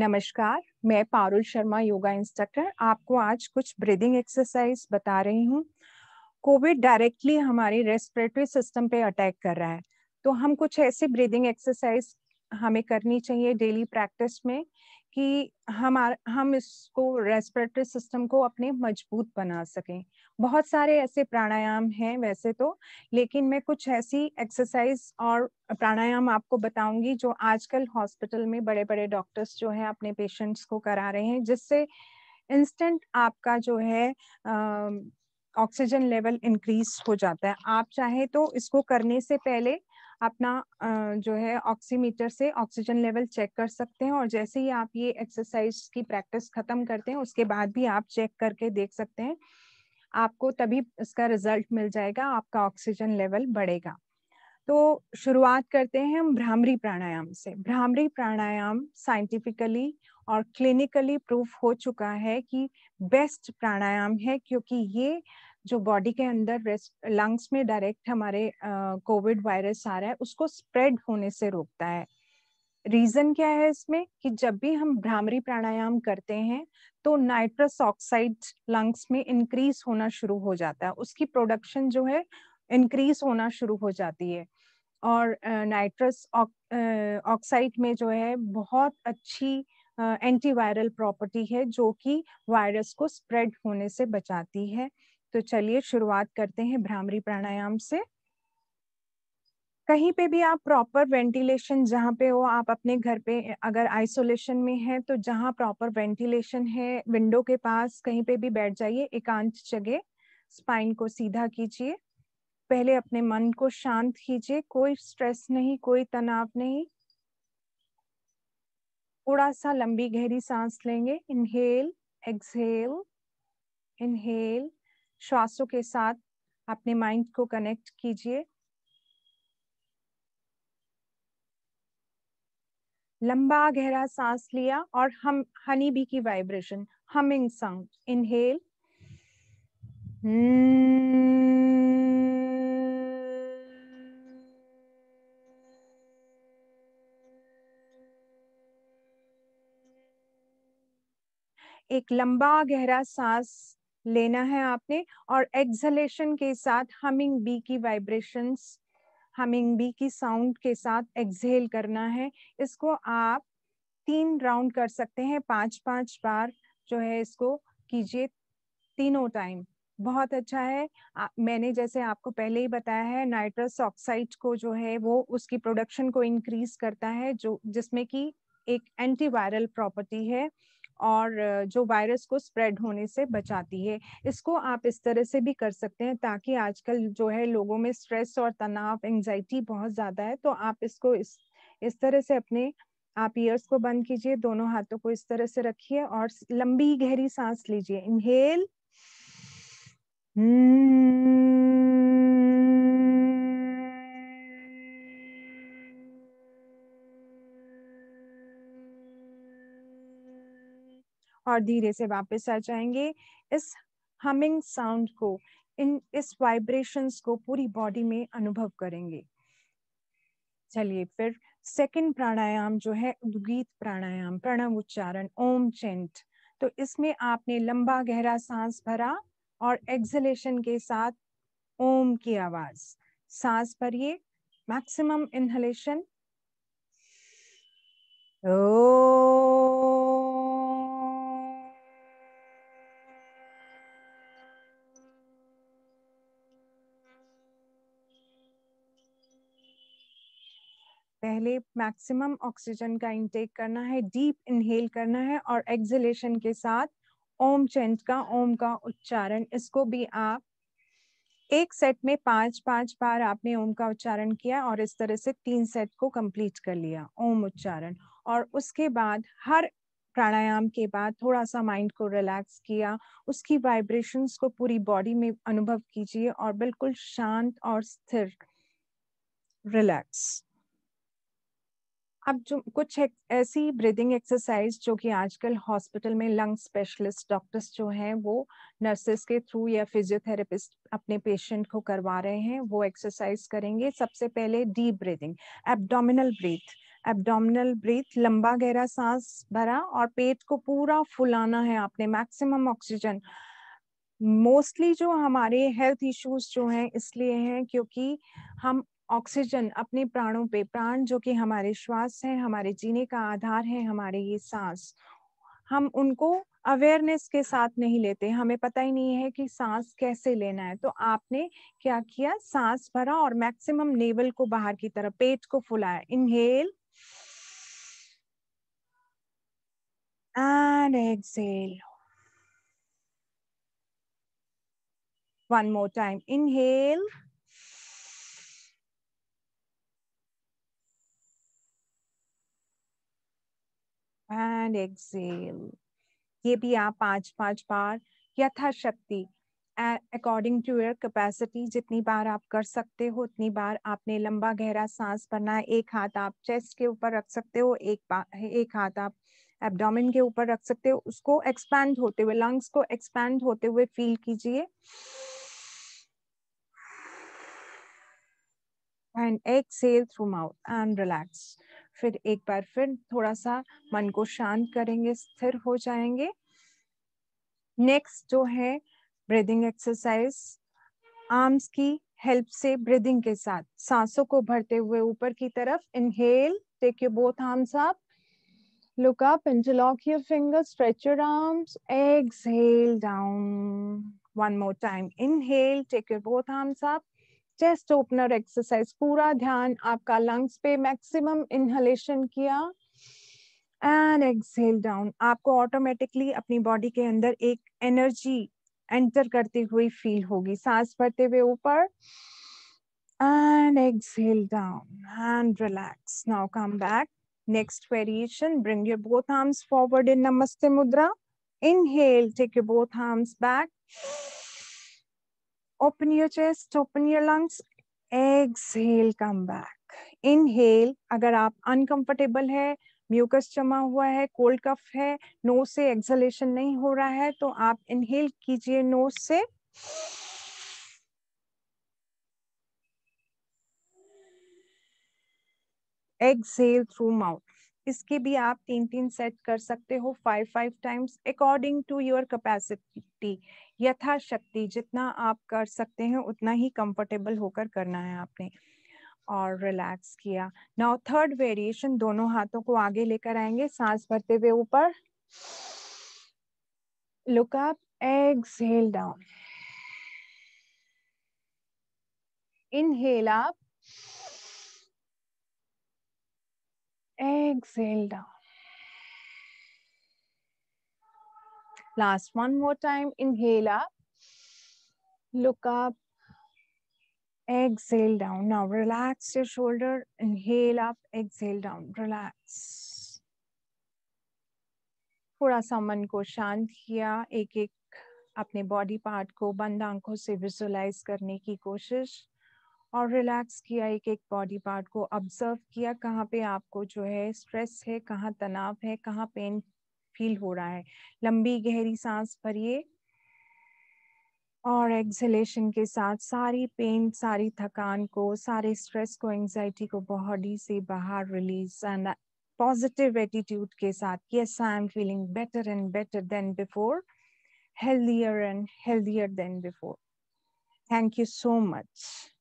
नमस्कार मैं Parul Sharma yoga instructor आपको आज कुछ ब्रीदिंग एक्सरसाइज बता रही हूँ कोविड डायरेक्टली हमारी रेस्पिरेटरी सिस्टम पे अटैक कर रहा है तो हम कुछ ऐसे ब्रीदिंग एक्सरसाइज हमें करनी चाहिए डेली प्रैक्टिस में कि हमार हम इसको रेस्पिरेटरी सिस्टम को अपने मजबूत बना सकें बहुत सारे ऐसे प्राणायाम हैं वैसे तो लेकिन मैं कुछ ऐसी एक्सरसाइज और प्राणायाम आपको बताऊंगी जो आजकल हॉस्पिटल में बड़े बड़े डॉक्टर्स जो हैं अपने पेशेंट्स को करा रहे हैं जिससे इंस्टेंट आपका जो है ऑक्सीजन लेवल इंक्रीज हो जाता है आप चाहे तो इसको करने से पहले अपना जो है ऑक्सीमीटर से ऑक्सीजन लेवल चेक कर सकते हैं और जैसे ही आप ये एक्सरसाइज की प्रैक्टिस खत्म करते हैं उसके बाद भी आप चेक करके देख सकते हैं आपको तभी इसका रिजल्ट मिल जाएगा आपका ऑक्सीजन लेवल बढ़ेगा तो शुरुआत करते हैं हम भ्रामरी प्राणायाम से भ्रामरी प्राणायाम साइंटिफिकली और क्लिनिकली प्रूफ हो चुका है कि बेस्ट प्राणायाम है क्योंकि ये जो बॉडी के अंदर रेस्ट लंग्स में डायरेक्ट हमारे कोविड वायरस आ रहा है उसको स्प्रेड होने से रोकता है रीजन क्या है इसमें कि जब भी हम भ्रामरी प्राणायाम करते हैं तो नाइट्रस ऑक्साइड लंग्स में इंक्रीज होना शुरू हो जाता है उसकी प्रोडक्शन जो है इंक्रीज होना शुरू हो जाती है और नाइट्रस ऑक्साइड में जो है बहुत अच्छी एंटीवायरल प्रॉपर्टी है जो कि वायरस को स्प्रेड होने से बचाती है तो चलिए शुरुआत करते हैं भ्रामरी प्राणायाम से कहीं पे भी आप प्रॉपर वेंटिलेशन जहाँ पे हो आप अपने घर पे अगर आइसोलेशन में है तो जहाँ प्रॉपर वेंटिलेशन है विंडो के पास कहीं पे भी बैठ जाइए एकांत जगह स्पाइन को सीधा कीजिए पहले अपने मन को शांत कीजिए कोई स्ट्रेस नहीं कोई तनाव नहीं थोड़ा सा लंबी गहरी सांस लेंगे इनहेल एक्सहेल इनहेल श्वासों के साथ अपने माइंड को कनेक्ट कीजिए लंबा गहरा सांस लिया और हम हनी बी की वाइब्रेशन हमिंग साउंड इनहेल एक लंबा गहरा सांस लेना है आपने और एक्सलेशन के साथ हमिंग बी की वाइब्रेशंस हमिंग बी की साउंड के साथ एक्सहेल करना है इसको आप तीन राउंड कर सकते हैं पांच पांच बार जो है इसको कीजिए तीनों टाइम बहुत अच्छा है आ, मैंने जैसे आपको पहले ही बताया है नाइट्रस ऑक्साइड को जो है वो उसकी प्रोडक्शन को इंक्रीज करता है जो जिसमें कि एक एंटीवायरल प्रॉपर्टी है और जो वायरस को स्प्रेड होने से बचाती है इसको आप इस तरह से भी कर सकते हैं ताकि आजकल जो है लोगों में स्ट्रेस और तनाव एंजाइटी बहुत ज़्यादा है तो आप इसको इस इस तरह से अपने आप ईयर्स को बंद कीजिए दोनों हाथों को इस तरह से रखिए और लंबी गहरी सांस लीजिए इनहेल हम्म और धीरे से वापस आ जाएंगे इस हमिंग साउंड को इन इस वाइब्रेशंस को पूरी बॉडी में अनुभव करेंगे चलिए फिर सेकंड प्राणायाम जो है उद्गीत प्राणायाम प्रणव उच्चारण ओम चेंट तो इसमें आपने लंबा गहरा सांस भरा और एक्सलेशन के साथ ओम की आवाज सांस भरिए मैक्सिमम इनहलेशन ओ पहले मैक्सिमम ऑक्सीजन का इंटेक करना है डीप इनहेल करना है और एक्सलेशन के साथ ओम चेंट का ओम का उच्चारण इसको भी आप एक सेट में पांच पांच बार आपने ओम का उच्चारण किया और इस तरह से तीन सेट को कंप्लीट कर लिया ओम उच्चारण और उसके बाद हर प्राणायाम के बाद थोड़ा सा माइंड को रिलैक्स किया उसकी वाइब्रेशंस को पूरी बॉडी में अनुभव कीजिए और बिल्कुल शांत और स्थिर रिलैक्स अब जो कुछ ऐसी ब्रीदिंग एक्सरसाइज जो कि आजकल हॉस्पिटल में लंग स्पेशलिस्ट डॉक्टर्स जो हैं वो नर्सेस के थ्रू या फिजियोथेरेपिस्ट अपने पेशेंट को करवा रहे हैं वो एक्सरसाइज करेंगे सबसे पहले deep breathing abdominal breath abdominal breath लंबा गहरा सांस भरा और पेट को पूरा फुलाना है आपने मैक्सिमम ऑक्सीजन मोस्टली जो हमारे हेल्थ इश्यूज जो हैं इसलिए हैं क्योंकि हम ऑक्सीजन अपने प्राणों पे प्राण जो कि हमारे श्वास है हमारे जीने का आधार है हमारे ये सांस हम उनको अवेयरनेस के साथ नहीं लेते हमें पता ही नहीं है कि सांस कैसे लेना है तो आपने क्या किया सांस भरा और मैक्सिमम नेवल को बाहर की तरफ पेट को फुलाया inhale and exhale. One more time. Inhale. And exhale ये भी आप पांच पांच बार यथाशक्ति अकॉर्डिंग टू योर कैपेसिटी जितनी बार आप कर सकते हो उतनी बार आपने लंबा गहरा सांस भरना है एक हाथ आप चेस्ट के ऊपर रख सकते हो एक एक हाथ आप एब्डोमिन के ऊपर रख सकते हो उसको एक्सपैंड होते हुए लंग्स को एक्सपैंड होते हुए फील कीजिए and exhale through mouth and relax फिर एक बार फिर थोड़ा सा मन को शांत करेंगे स्थिर हो जाएंगे नेक्स्ट जो है ब्रीदिंग एक्सरसाइज आर्म्स की हेल्प से ब्रीदिंग के साथ सांसों को भरते हुए ऊपर की तरफ inhale take your both arms up look up interlock your finger stretch your arms exhale down one more time inhale take your both arms up chest opener exercise पूरा ध्यान आपका लंग्स पे मैक्सिमम इनहलेशन किया and exhale down आपको automatically अपनी body के अंदर एक एनर्जी एंटर करती हुई फील होगी सांस भरते हुए ऊपर and exhale down and relax now come back next variation bring your both arms forward in namaste mudra inhale take your both arms back open your chest, open your lungs. Exhale, come back. Inhale, agar aap uncomfortable hai mucus जमा हुआ है cold कफ है knows से acceleration नहीं हो रहा है तो आप इनहेल कीजिए नोज से exhale through mouth इसके भी आप तीन तीन सेट कर सकते हो five five times according to your capacity यथाशक्ति जितना आप कर सकते हैं उतना ही कंफर्टेबल होकर करना है आपने और रिलैक्स किया नाउ थर्ड वेरिएशन दोनों हाथों को आगे लेकर आएंगे सांस भरते हुए ऊपर look up exhale down inhale up Exhale down. Last one more time. Inhale up. Look up. Exhale down. Now relax your shoulder. Inhale up. Exhale down. Relax. थोड़ा सा मन को शांत किया एक एक अपने बॉडी पार्ट को बंद आंखों से विजुलाइज करने की कोशिश और रिलैक्स किया एक एक बॉडी पार्ट को ऑब्जर्व किया कहाँ पे आपको जो है स्ट्रेस है कहाँ तनाव है कहाँ पेन फील हो रहा है लंबी गहरी सांस भरिए और एक्सलेशन के साथ सारी पेन सारी थकान को सारे स्ट्रेस को एंजाइटी को बॉडी से बाहर रिलीज एंड पॉजिटिव एटीट्यूड के साथ yes I am feeling better and better than before healthier and healthier than before thank you so much